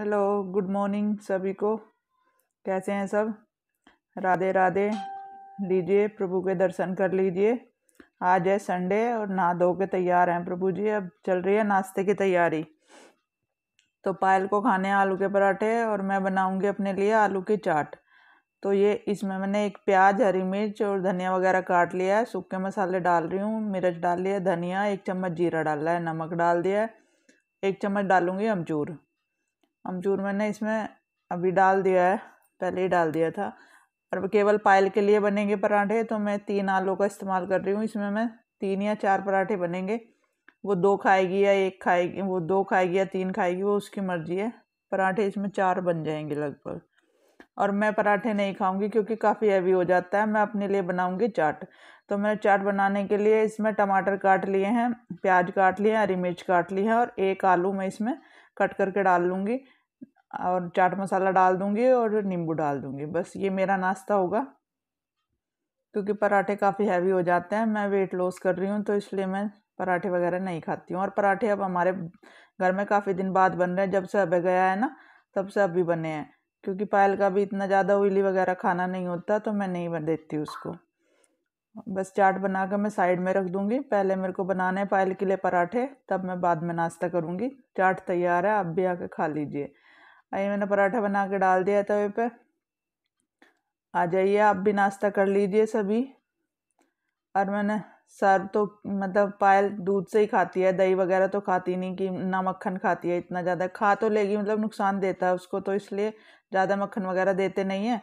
hello good morning सभी को कैसे हैं सब राधे राधे लीजिए प्रभु के दर्शन कर लीजिए आज है संडे और नहा धो के तैयार हैं प्रभु जी अब चल रही है नाश्ते की तैयारी तो पायल को खाने आलू के पराठे और मैं बनाऊंगी अपने लिए आलू की चाट तो ये इसमें मैंने एक प्याज हरी मिर्च और धनिया वगैरह काट लिया है सूखे मसाले डाल रही हूँ मिर्च डाल लिया धनिया एक चम्मच जीरा डाला है नमक डाल दिया है एक चम्मच डालूँगी अमचूर अमचूर मैंने इसमें अभी डाल दिया है पहले ही डाल दिया था और केवल पायल के लिए बनेंगे पराठे तो मैं तीन आलू का इस्तेमाल कर रही हूँ इसमें मैं तीन या चार पराठे बनेंगे वो दो खाएगी या एक खाएगी वो दो खाएगी या तीन खाएगी वो उसकी मर्ज़ी है पराठे इसमें चार बन जाएंगे लगभग और मैं पराठे नहीं खाऊंगी क्योंकि काफ़ी हैवी हो जाता है मैं अपने लिए बनाऊंगी चाट तो मैंने चाट बनाने के लिए इसमें टमाटर काट लिए हैं प्याज काट लिए हैं हरी मिर्च काट ली है और एक आलू मैं इसमें कट करके डाल लूँगी और चाट मसाला डाल दूँगी और नींबू डाल दूँगी बस ये मेरा नाश्ता होगा क्योंकि पराठे काफ़ी हैवी हो जाते हैं मैं वेट लॉस कर रही हूँ तो इसलिए मैं पराठे वगैरह नहीं खाती हूँ और पराठे अब हमारे घर में काफ़ी दिन बाद बन रहे हैं जब से अभी गया है ना तब से अभी बने हैं क्योंकि पायल का भी इतना ज़्यादा ऑयली वगैरह खाना नहीं होता तो मैं नहीं देती उसको बस चाट बना कर मैं साइड में रख दूँगी पहले मेरे को बनाने पायल के लिए पराठे तब मैं बाद में नाश्ता करूँगी चाट तैयार है आप भी आके खा लीजिए आइए मैंने पराठा बना के डाल दिया तवे पे आ जाइए आप भी नाश्ता कर लीजिए सभी और मैंने सर्व तो मतलब पायल दूध से ही खाती है दही वगैरह तो खाती नहीं कि ना मक्खन खाती है इतना ज़्यादा खा तो लेगी मतलब नुकसान देता है उसको तो इसलिए ज़्यादा मक्खन वगैरह देते नहीं है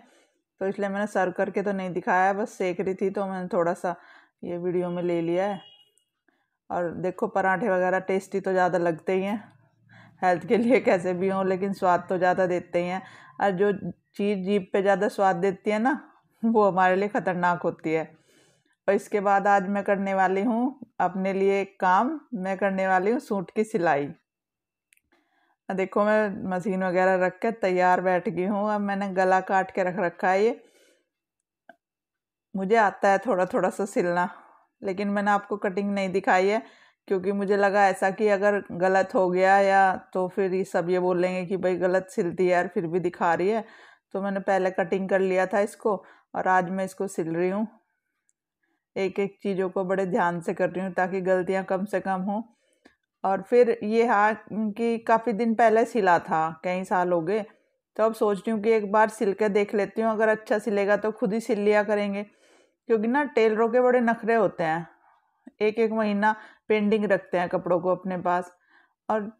तो इसलिए मैंने सर्व करके तो नहीं दिखाया बस सेक रही थी तो मैंने थोड़ा सा ये वीडियो में ले लिया है और देखो पराठे वगैरह टेस्टी तो ज़्यादा लगते ही हैं हेल्थ के लिए कैसे भी हों लेकिन स्वाद तो ज़्यादा देते ही हैं और जो चीज़ जीप पे ज़्यादा स्वाद देती है ना वो हमारे लिए ख़तरनाक होती है और इसके बाद आज मैं करने वाली हूँ अपने लिए एक काम मैं करने वाली हूँ सूट की सिलाई देखो मैं मशीन वगैरह रख कर तैयार बैठ गई हूँ अब मैंने गला काट के रख रखा है ये मुझे आता है थोड़ा थोड़ा सा सिलना लेकिन मैंने आपको कटिंग नहीं दिखाई है क्योंकि मुझे लगा ऐसा कि अगर गलत हो गया या तो फिर ये सब ये बोलेंगे कि भाई गलत सिलती है यार फिर भी दिखा रही है तो मैंने पहले कटिंग कर लिया था इसको और आज मैं इसको सिल रही हूँ एक एक चीज़ों को बड़े ध्यान से कर रही हूँ ताकि गलतियाँ कम से कम हों और फिर ये हाँ कि काफ़ी दिन पहले सिला था कई साल हो गए तो अब सोच रही हूँ कि एक बार सिल के देख लेती हूँ अगर अच्छा सिलेगा तो खुद ही सिल लिया करेंगे क्योंकि ना टेलरों के बड़े नखरे होते हैं एक एक महीना पेंडिंग रखते हैं कपड़ों को अपने पास और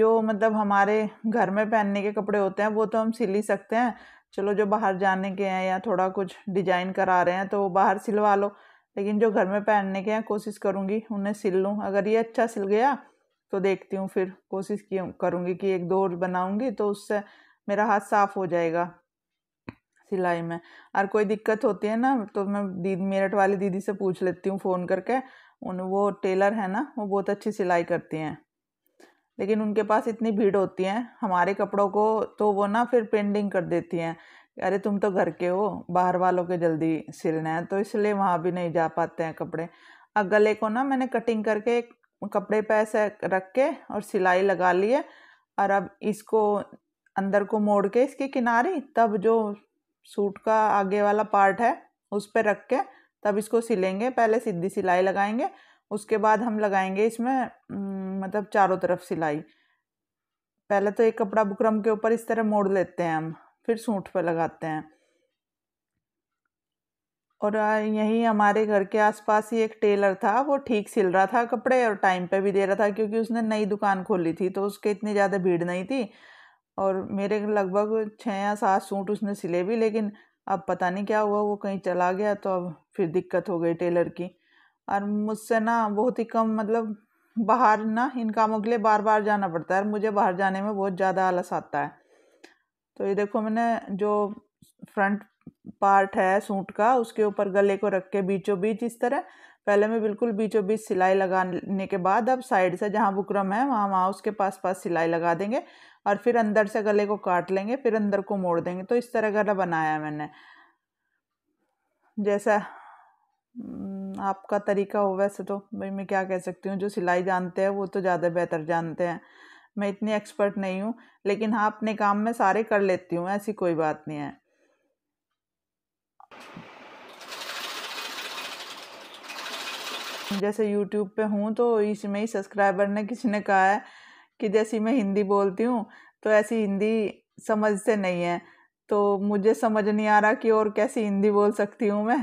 जो मतलब हमारे घर में पहनने के कपड़े होते हैं वो तो हम सिल ही सकते हैं चलो जो बाहर जाने के हैं या थोड़ा कुछ डिजाइन करा रहे हैं तो वो बाहर सिलवा लो लेकिन जो घर में पहनने के हैं कोशिश करूँगी उन्हें सिल लूँ अगर ये अच्छा सिल गया तो देखती हूँ फिर कोशिश की करूँगी कि एक दो बनाऊँगी तो उससे मेरा हाथ साफ़ हो जाएगा सिलाई में और कोई दिक्कत होती है ना तो मैं दीदी मेरठ वाली दीदी से पूछ लेती हूँ फ़ोन करके उन वो टेलर है ना वो बहुत अच्छी सिलाई करती हैं लेकिन उनके पास इतनी भीड़ होती है हमारे कपड़ों को तो वो ना फिर पेंडिंग कर देती हैं अरे तुम तो घर के हो बाहर वालों के जल्दी सिलना है तो इसलिए वहाँ भी नहीं जा पाते हैं कपड़े अब गले को ना मैंने कटिंग करके कपड़े पे ऐसे रख के और सिलाई लगा लिए और अब इसको अंदर को मोड़ के इसके किनारे तब जो सूट का आगे वाला पार्ट है उस पर रख के तब इसको सिलेंगे पहले सीधी सिलाई लगाएंगे उसके बाद हम लगाएंगे इसमें मतलब चारों तरफ सिलाई पहले तो एक कपड़ा बुकरम के ऊपर इस तरह मोड़ लेते हैं हम फिर सूट पर लगाते हैं और यही हमारे घर के आसपास ही एक टेलर था वो ठीक सिल रहा था कपड़े और टाइम पे भी दे रहा था क्योंकि उसने नई दुकान खोली थी तो उसके इतनी ज़्यादा भीड़ नहीं थी और मेरे लगभग छः या सात सूट उसने सिले भी लेकिन अब पता नहीं क्या हुआ वो कहीं चला गया तो अब फिर दिक्कत हो गई टेलर की और मुझसे ना बहुत ही कम मतलब बाहर ना इन कामों के लिए बार बार जाना पड़ता है और मुझे बाहर जाने में बहुत ज़्यादा आलस आता है तो ये देखो मैंने जो फ्रंट पार्ट है सूट का उसके ऊपर गले को रख के बीचों बीच इस तरह पहले मैं बिल्कुल बीचों बीच सिलाई लगाने के बाद अब साइड से जहाँ बुकरम है वहाँ वहाँ उसके पास पास सिलाई लगा देंगे और फिर अंदर से गले को काट लेंगे फिर अंदर को मोड़ देंगे तो इस तरह गला बनाया मैंने जैसा हम्म, आपका तरीका हो वैसे तो भाई मैं क्या कह सकती हूँ जो सिलाई जानते हैं वो तो ज़्यादा बेहतर जानते हैं मैं इतनी एक्सपर्ट नहीं हूँ लेकिन हाँ अपने काम में सारे कर लेती हूँ ऐसी कोई बात नहीं है जैसे यूट्यूब पे हूँ तो इसमें ही सब्सक्राइबर ने किसी ने कहा है कि जैसी मैं हिंदी बोलती हूँ तो ऐसी हिंदी समझ से नहीं है तो मुझे समझ नहीं आ रहा कि और कैसी हिंदी बोल सकती हूँ मैं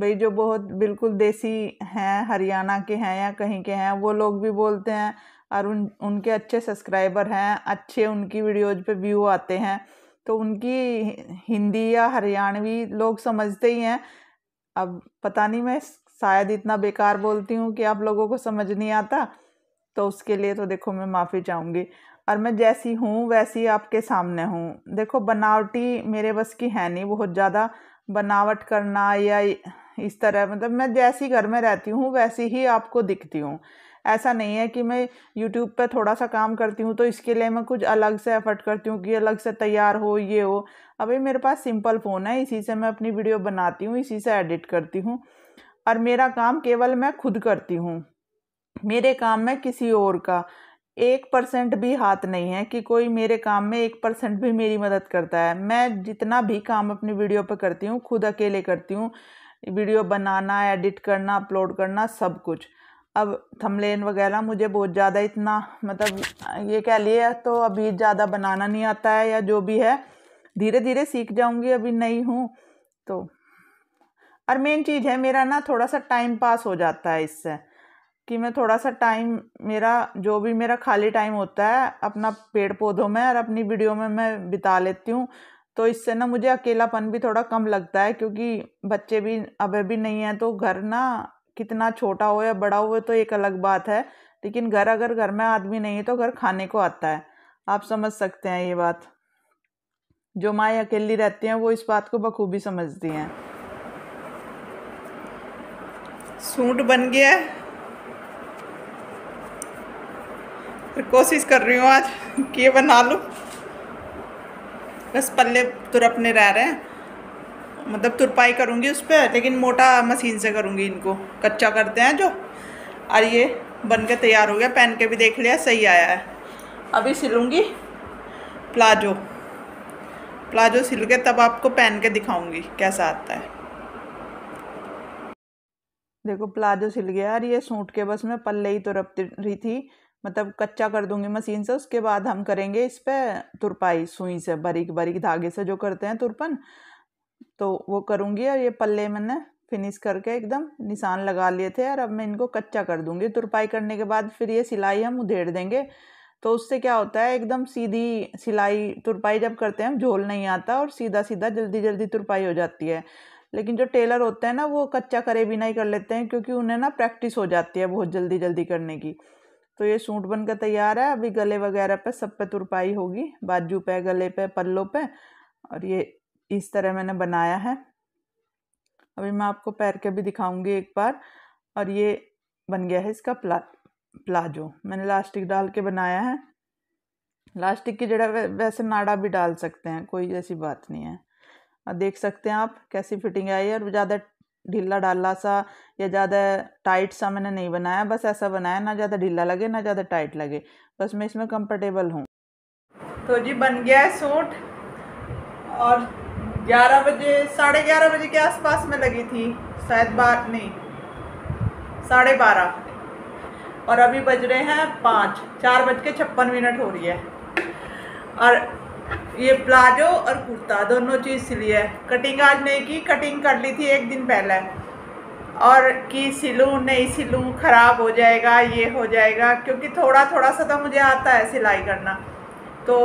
भाई जो बहुत बिल्कुल देसी हैं हरियाणा के हैं या कहीं के हैं वो लोग भी बोलते हैं और उन उनके अच्छे सब्सक्राइबर हैं अच्छे उनकी वीडियोज पे व्यू आते हैं तो उनकी हिंदी या हरियाणवी लोग समझते ही हैं अब पता नहीं मैं शायद इतना बेकार बोलती हूँ कि आप लोगों को समझ नहीं आता तो उसके लिए तो देखो मैं माफ़ी चाहूँगी और मैं जैसी हूँ वैसी आपके सामने हूँ देखो बनावटी मेरे बस की है नहीं बहुत ज़्यादा बनावट करना या इस तरह मतलब मैं जैसी घर में रहती हूँ वैसी ही आपको दिखती हूँ ऐसा नहीं है कि मैं यूट्यूब पर थोड़ा सा काम करती हूँ तो इसके लिए मैं कुछ अलग से एफर्ट करती हूँ कि अलग से तैयार हो ये हो अभी मेरे पास सिंपल फ़ोन है इसी से मैं अपनी वीडियो बनाती हूँ इसी से एडिट करती हूँ और मेरा काम केवल मैं खुद करती हूँ मेरे काम में किसी और का एक परसेंट भी हाथ नहीं है कि कोई मेरे काम में एक परसेंट भी मेरी मदद करता है मैं जितना भी काम अपनी वीडियो पर करती हूँ खुद अकेले करती हूँ वीडियो बनाना एडिट करना अपलोड करना सब कुछ अब थमलेन वगैरह मुझे बहुत ज़्यादा इतना मतलब ये कह लिए तो अभी ज़्यादा बनाना नहीं आता है या जो भी है धीरे धीरे सीख जाऊँगी अभी नहीं हूँ तो और मेन चीज़ है मेरा ना थोड़ा सा टाइम पास हो जाता है इससे कि मैं थोड़ा सा टाइम मेरा जो भी मेरा खाली टाइम होता है अपना पेड़ पौधों में और अपनी वीडियो में मैं बिता लेती हूँ तो इससे ना मुझे अकेलापन भी थोड़ा कम लगता है क्योंकि बच्चे भी अभी भी नहीं हैं तो घर ना कितना छोटा हो या बड़ा हो तो एक अलग बात है लेकिन घर अगर घर में आदमी नहीं है तो घर खाने को आता है आप समझ सकते हैं ये बात जो माएँ अकेली रहती हैं वो इस बात को बखूबी समझती हैं सूट बन गया फिर कोशिश कर रही हूँ आज कि ये बना लूँ बस पल्ले तुरपने रह रहे हैं मतलब तुरपाई करूँगी उस पर लेकिन मोटा मशीन से करूँगी इनको कच्चा करते हैं जो और ये बन के तैयार हो गया पहन के भी देख लिया सही आया है अभी सिलूँगी प्लाजो प्लाजो सिल के तब आपको पहन के दिखाऊँगी कैसा आता है देखो प्लाजो सिल गया और ये सूट के बस में पल्ले ही तो रपती रही थी मतलब कच्चा कर दूंगी मशीन से उसके बाद हम करेंगे इस पर तुरपाई सुई से बारीक बारीक धागे से जो करते हैं तुरपन तो वो करूँगी और ये पल्ले मैंने फिनिश करके एकदम निशान लगा लिए थे और अब मैं इनको कच्चा कर दूँगी तुरपाई करने के बाद फिर ये सिलाई हम उधेड़ देंगे तो उससे क्या होता है एकदम सीधी सिलाई तुरपाई जब करते हैं झोल नहीं आता और सीधा सीधा जल्दी जल्दी तुरपाई हो जाती है लेकिन जो टेलर होते हैं ना वो कच्चा करे बिना ही कर लेते हैं क्योंकि उन्हें ना प्रैक्टिस हो जाती है बहुत जल्दी जल्दी करने की तो ये सूट बन कर तैयार है अभी गले वगैरह पे सब पे तुरपाई होगी बाजू पे गले पे पल्लों पे और ये इस तरह मैंने बनाया है अभी मैं आपको पैर के भी दिखाऊंगी एक बार और ये बन गया है इसका प्ला प्लाजो मैंने लास्टिक डाल के बनाया है लास्टिक की जगह वैसे नाड़ा भी डाल सकते हैं कोई ऐसी बात नहीं है और देख सकते हैं आप कैसी फिटिंग आई है और ज़्यादा ढीला डाला सा या ज़्यादा टाइट सा मैंने नहीं बनाया बस ऐसा बनाया ना ज़्यादा ढीला लगे ना ज़्यादा टाइट लगे बस मैं इसमें कंफर्टेबल हूँ तो जी बन गया है सूट और 11 बजे साढ़े ग्यारह बजे के आसपास में लगी थी शायद बार नहीं साढ़े बारह और अभी बज रहे हैं पाँच चार बज के छप्पन मिनट हो रही है और ये प्लाजो और कुर्ता दोनों चीज़ सिली है कटिंग आज नहीं की कटिंग कर ली थी एक दिन पहले और कि सिलूँ नहीं सिलूँ ख़राब हो जाएगा ये हो जाएगा क्योंकि थोड़ा थोड़ा सा तो मुझे आता है सिलाई करना तो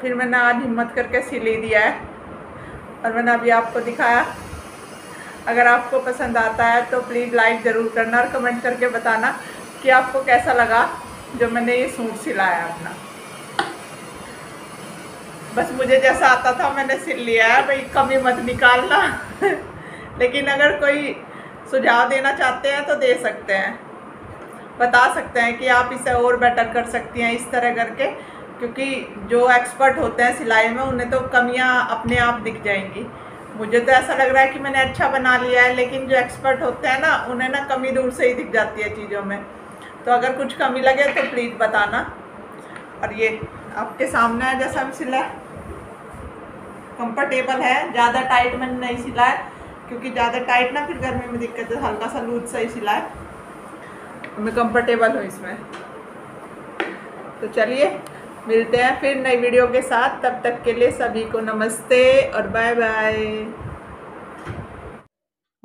फिर मैंने आज हिम्मत करके सिली दिया है और मैंने अभी आपको दिखाया अगर आपको पसंद आता है तो प्लीज़ लाइक ज़रूर करना और कमेंट करके बताना कि आपको कैसा लगा जो मैंने ये सूट सिलाया अपना बस मुझे जैसा आता था मैंने सिल लिया है भाई कमी मत निकालना लेकिन अगर कोई सुझाव देना चाहते हैं तो दे सकते हैं बता सकते हैं कि आप इसे और बेटर कर सकती हैं इस तरह करके क्योंकि जो एक्सपर्ट होते हैं सिलाई में उन्हें तो कमियां अपने आप दिख जाएंगी मुझे तो ऐसा लग रहा है कि मैंने अच्छा बना लिया है लेकिन जो एक्सपर्ट होते हैं ना उन्हें ना कमी दूर से ही दिख जाती है चीज़ों में तो अगर कुछ कमी लगे तो प्लीज़ बताना और ये आपके सामने है जैसा हम सिलाई कंफर्टेबल है ज़्यादा टाइट मैंने नहीं है क्योंकि ज़्यादा टाइट ना फिर गर्मी में दिक्कत है हल्का सा लूज सा ही सिलाया मैं कंफर्टेबल हूँ इसमें तो चलिए मिलते हैं फिर नई वीडियो के साथ तब तक के लिए सभी को नमस्ते और बाय बाय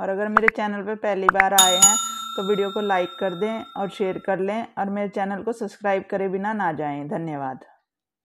और अगर मेरे चैनल पर पहली बार आए हैं तो वीडियो को लाइक कर दें और शेयर कर लें और मेरे चैनल को सब्सक्राइब करे बिना ना जाएं धन्यवाद